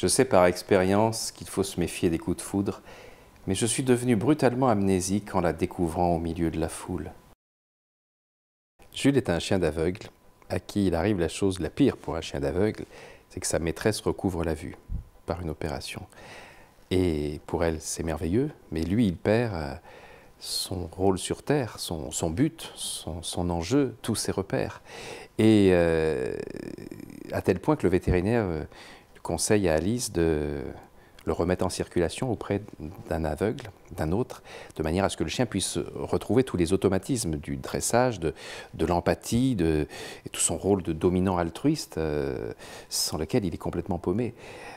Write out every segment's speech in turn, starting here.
Je sais par expérience qu'il faut se méfier des coups de foudre, mais je suis devenu brutalement amnésique en la découvrant au milieu de la foule. Jules est un chien d'aveugle, à qui il arrive la chose la pire pour un chien d'aveugle, c'est que sa maîtresse recouvre la vue par une opération. Et pour elle, c'est merveilleux, mais lui, il perd euh, son rôle sur Terre, son, but, son, enjeu, tous ses repères. Et euh, à tel point que le vétérinaire euh, conseille à Alice de le remettre en circulation auprès d'un aveugle, d'un autre, de manière à ce que le chien puisse retrouver tous les automatismes du dressage, de, l'empathie, de et tout son rôle de dominant altruiste, euh, sans lequel il est complètement paumé.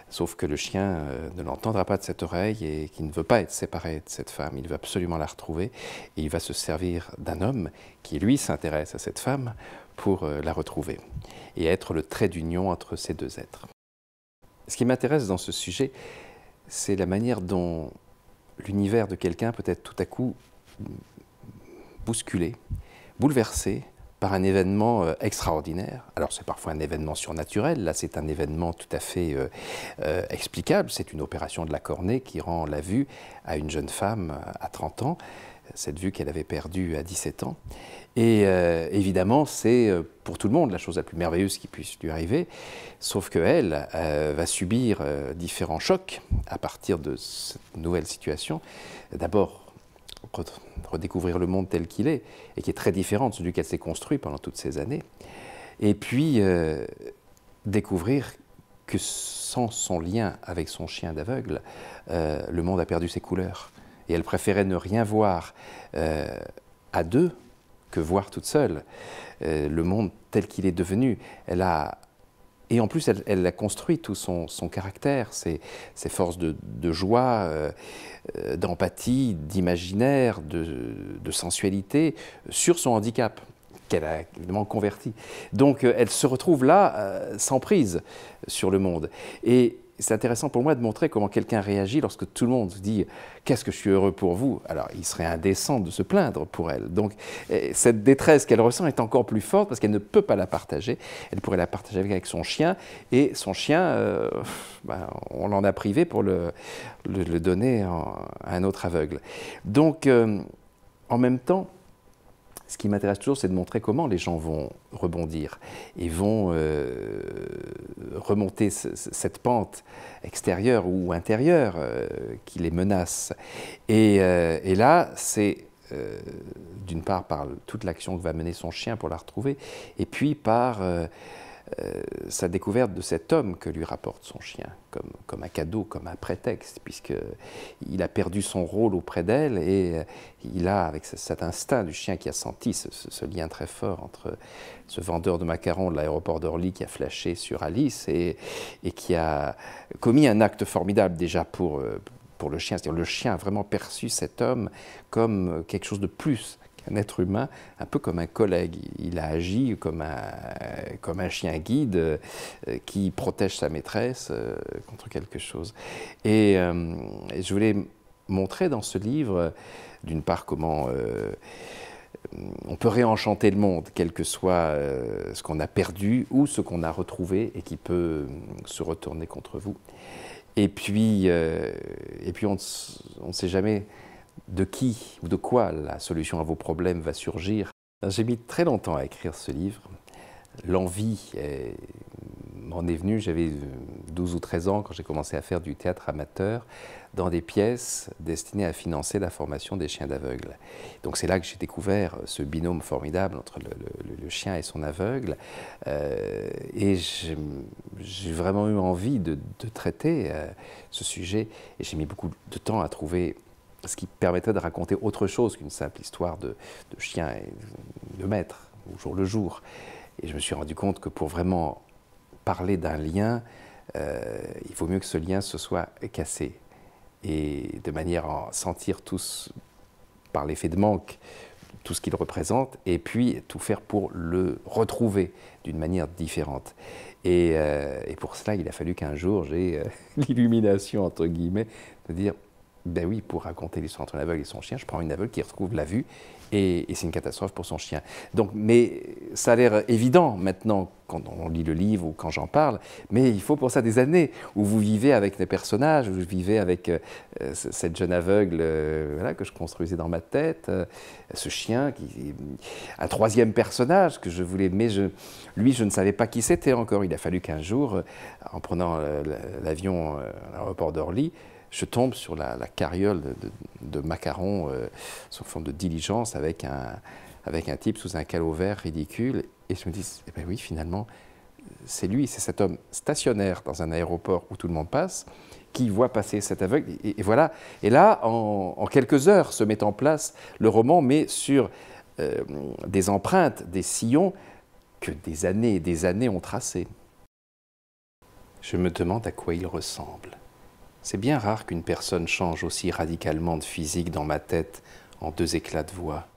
Sauf que le chien euh, ne l'entendra pas de cette oreille et qu'il ne veut pas être séparé de cette femme. Il veut absolument la retrouver et il va se servir d'un homme qui, lui, s'intéresse à cette femme pour euh, la retrouver et être le trait d'union entre ces deux êtres. Ce qui m'intéresse dans ce sujet, c'est la manière dont l'univers de quelqu'un peut être tout à coup bousculé, bouleversé par un événement euh, extraordinaire. Alors c'est parfois un événement surnaturel, là c'est un événement tout à fait euh, euh, explicable, c'est une opération de la cornée qui rend la vue à une jeune femme à 30 ans cette vue qu'elle avait perdue à 17 ans. Et euh, évidemment, c'est euh, pour tout le monde la chose la plus merveilleuse qui puisse lui arriver, sauf qu'elle euh, va subir différents chocs à partir de cette nouvelle situation. D'abord, redécouvrir le monde tel qu'il est, et qui est très différent de celui qu'elle s'est construit pendant toutes ces années, et puis découvrir que sans son lien avec son chien d'aveugle, le monde a perdu ses couleurs elle préférait ne rien voir euh, à deux que voir toute seule euh, le monde tel qu'il est devenu. Elle a et en plus, elle, a construit tout son, son caractère, ses, ses, forces de, joie, euh, d'empathie, d'imaginaire, de, sensualité, sur son handicap qu'elle a évidemment converti. Donc elle se retrouve là, sans prise sur le monde. Et c'est intéressant pour moi de montrer comment quelqu'un réagit lorsque tout le monde dit Qu'est-ce que je suis heureux pour vous Alors, il serait indécent de se plaindre pour elle. Donc, eh, cette détresse qu'elle ressent est encore plus forte parce qu'elle ne peut pas la partager. Elle pourrait la partager avec son chien. Et son chien, euh, bah, on l'en a privé pour le, le, donner à un autre aveugle. Donc, euh, en même temps, ce qui m'intéresse toujours, c'est de montrer comment les gens vont rebondir et vont euh, remonter cette pente extérieure ou intérieure euh, qui les menace. et euh, là, c'est d'une part par toute l'action que va mener son chien pour la retrouver, et puis par euh, sa découverte de cet homme que lui rapporte son chien, comme, comme un cadeau, comme un prétexte, puisqu'il a perdu son rôle auprès d'elle et euh, il a, avec cet instinct du chien qui a senti ce, lien très fort entre ce vendeur de macarons de l'aéroport d'Orly qui a flashé sur Alice et, et, qui a commis un acte formidable déjà pour, euh, pour le chien. C'est-à-dire le chien a vraiment perçu cet homme comme quelque chose de plus un être humain un peu comme un collègue. Il a agi comme un, comme un chien guide euh, qui protège sa maîtresse euh, contre quelque chose. Euh, et, je voulais montrer dans ce livre, d'une part, comment... on peut réenchanter le monde, quel que soit ce qu'on a perdu ou ce qu'on a retrouvé et qui peut se retourner contre vous. Et puis, et puis on ne sait jamais de qui ou de quoi la solution à vos problèmes va surgir. J'ai mis très longtemps à écrire ce livre. L'envie m'en est venue, j'avais 12 euh, ou 13 ans quand j'ai commencé à faire du théâtre amateur dans des pièces destinées à financer la formation des chiens d'aveugles. Donc c'est là que j'ai découvert euh, ce binôme formidable entre le, chien et son aveugle. Euh, et j'ai vraiment eu envie de, traiter ce sujet et j'ai mis beaucoup de temps à trouver ce qui permettait de raconter autre chose qu'une simple histoire de, chien et de maître, au jour le jour. Et je me suis rendu compte que pour vraiment parler d'un lien, euh, il vaut mieux que ce lien se soit cassé. Et de manière à sentir tous, par l'effet de manque, tout ce qu'il représente, et puis tout faire pour le retrouver d'une manière différente. Et, euh, pour cela, il a fallu qu'un jour j'ai euh, l'illumination, entre guillemets, de dire ben oui, pour raconter l'histoire entre un aveugle et son chien, je prends une aveugle qui retrouve la vue et, c'est une catastrophe pour son chien. Donc, mais ça a l'air évident maintenant quand on lit le livre ou quand j'en parle, mais il faut pour ça des années où vous vivez avec des personnages, où vous vivez avec euh, cette jeune aveugle euh, que je construisais dans ma tête, euh, ce chien, qui, un troisième personnage que je voulais, mais lui, je ne savais pas qui c'était encore. Il a fallu qu'un jour, en prenant l'avion à l'aéroport d'Orly, je tombe sur la, carriole de, de, macarons euh, sous forme de diligence avec un, avec un type sous un calot vert ridicule. Et je me dis, eh ben oui, finalement, c'est lui, c'est cet homme stationnaire dans un aéroport où tout le monde passe, qui voit passer cet aveugle. Et, voilà. Et là, en, quelques heures, se met en place le roman, mais sur euh, des empreintes, des sillons que des années et des années ont tracés. Je me demande à quoi il ressemble. C'est bien rare qu'une personne change aussi radicalement de physique dans ma tête en deux éclats de voix.